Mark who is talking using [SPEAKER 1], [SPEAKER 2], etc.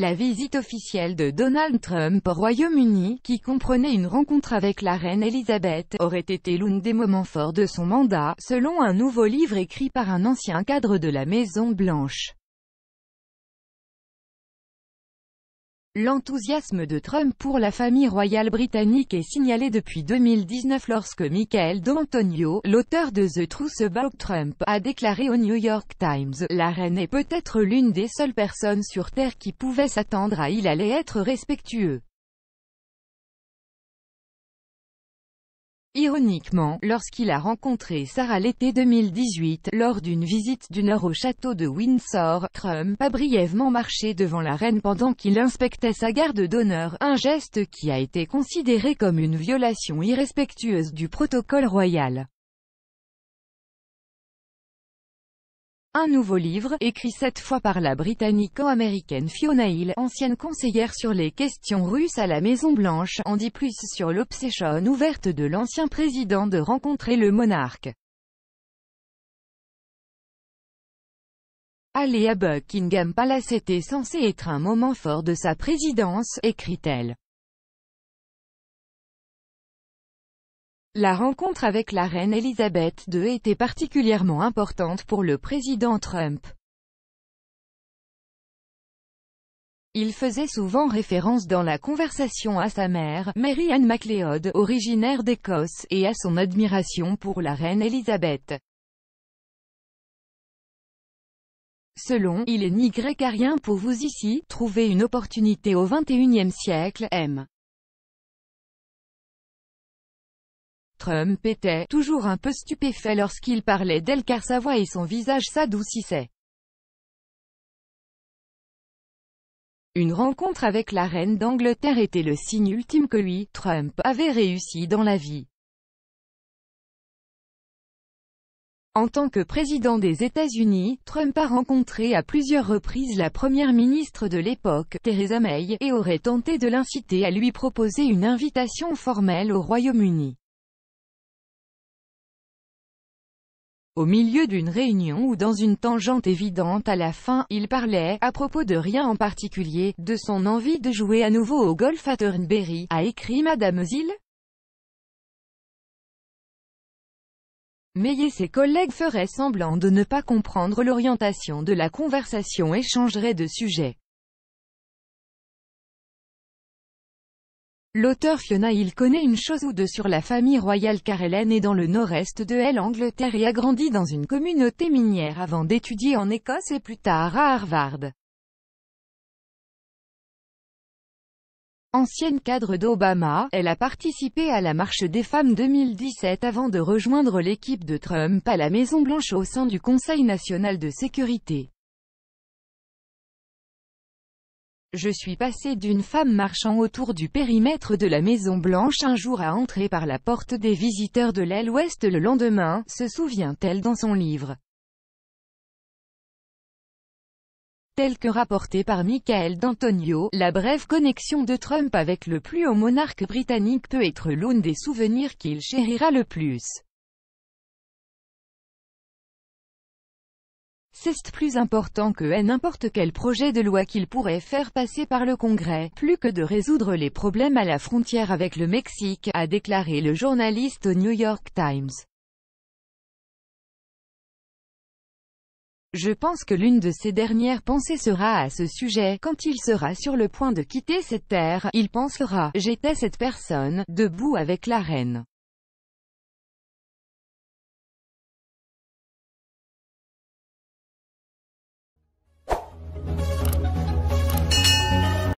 [SPEAKER 1] la visite officielle de Donald Trump au Royaume-Uni, qui comprenait une rencontre avec la reine Elisabeth, aurait été l'un des moments forts de son mandat, selon un nouveau livre écrit par un ancien cadre de la Maison Blanche. L'enthousiasme de Trump pour la famille royale britannique est signalé depuis 2019 lorsque Michael D'Antonio, l'auteur de The Truth About Trump, a déclaré au New York Times « La reine est peut-être l'une des seules personnes sur Terre qui pouvait s'attendre à il allait être respectueux. Ironiquement, lorsqu'il a rencontré Sarah l'été 2018, lors d'une visite d'une heure au château de Windsor, Trump a brièvement marché devant la reine pendant qu'il inspectait sa garde d'honneur, un geste qui a été considéré comme une violation irrespectueuse du protocole royal. Un nouveau livre, écrit cette fois par la britannico-américaine Fiona Hill, ancienne conseillère sur les questions russes à la Maison-Blanche, en dit plus sur l'obsession ouverte de l'ancien président de rencontrer le monarque. Aller à Buckingham Palace était censé être un moment fort de sa présidence, écrit-elle. La rencontre avec la reine Elisabeth II était particulièrement importante pour le président Trump. Il faisait souvent référence dans la conversation à sa mère, Mary Ann MacLeod, originaire d'Écosse, et à son admiration pour la reine Elisabeth. Selon, il est ni rien pour vous ici, trouver une opportunité au XXIe siècle, M. Trump était toujours un peu stupéfait lorsqu'il parlait d'elle car sa voix et son visage s'adoucissaient. Une rencontre avec la reine d'Angleterre était le signe ultime que lui, Trump, avait réussi dans la vie. En tant que président des États-Unis, Trump a rencontré à plusieurs reprises la première ministre de l'époque, Theresa May, et aurait tenté de l'inciter à lui proposer une invitation formelle au Royaume-Uni. Au milieu d'une réunion ou dans une tangente évidente à la fin, il parlait, à propos de rien en particulier, de son envie de jouer à nouveau au golf à Turnberry, a écrit Madame Zille. Mais et ses collègues feraient semblant de ne pas comprendre l'orientation de la conversation et changeraient de sujet. L'auteur Fiona Hill connaît une chose ou deux sur la famille royale car elle est née dans le nord-est de l'Angleterre et a grandi dans une communauté minière avant d'étudier en Écosse et plus tard à Harvard. Ancienne cadre d'Obama, elle a participé à la Marche des femmes 2017 avant de rejoindre l'équipe de Trump à la Maison-Blanche au sein du Conseil national de sécurité. Je suis passé d'une femme marchant autour du périmètre de la Maison Blanche un jour à entrer par la porte des visiteurs de l'aile ouest le lendemain, se souvient-elle dans son livre. Tel que rapporté par Michael D'Antonio, la brève connexion de Trump avec le plus haut monarque britannique peut être l'une des souvenirs qu'il chérira le plus. C'est plus important que n'importe quel projet de loi qu'il pourrait faire passer par le Congrès, plus que de résoudre les problèmes à la frontière avec le Mexique, a déclaré le journaliste au New York Times. Je pense que l'une de ses dernières pensées sera à ce sujet, quand il sera sur le point de quitter cette terre, il pensera, j'étais cette personne, debout avec la reine.